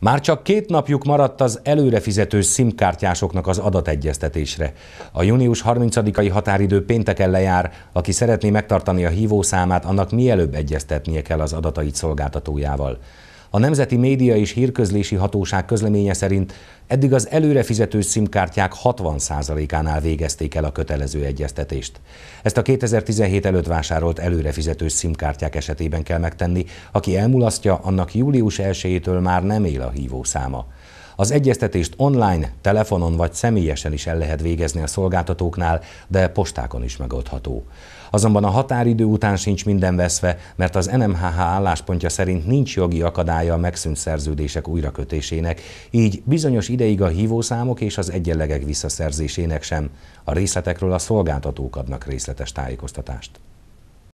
Már csak két napjuk maradt az előrefizetős szimkártyásoknak az adategyeztetésre. A június 30-ai határidő pénteken lejár, aki szeretné megtartani a hívószámát, annak mielőbb egyeztetnie kell az adatait szolgáltatójával. A Nemzeti Média és Hírközlési Hatóság közleménye szerint eddig az előrefizetős szimkártyák 60%-ánál végezték el a kötelező egyeztetést. Ezt a 2017 előtt vásárolt előrefizetős szimkártyák esetében kell megtenni, aki elmulasztja, annak július 1-től már nem él a hívószáma. Az egyeztetést online, telefonon vagy személyesen is el lehet végezni a szolgáltatóknál, de postákon is megoldható. Azonban a határidő után sincs minden veszve, mert az NMHH álláspontja szerint nincs jogi akadálya a megszűnt szerződések újrakötésének, így bizonyos ideig a hívószámok és az egyenlegek visszaszerzésének sem. A részletekről a szolgáltatók adnak részletes tájékoztatást.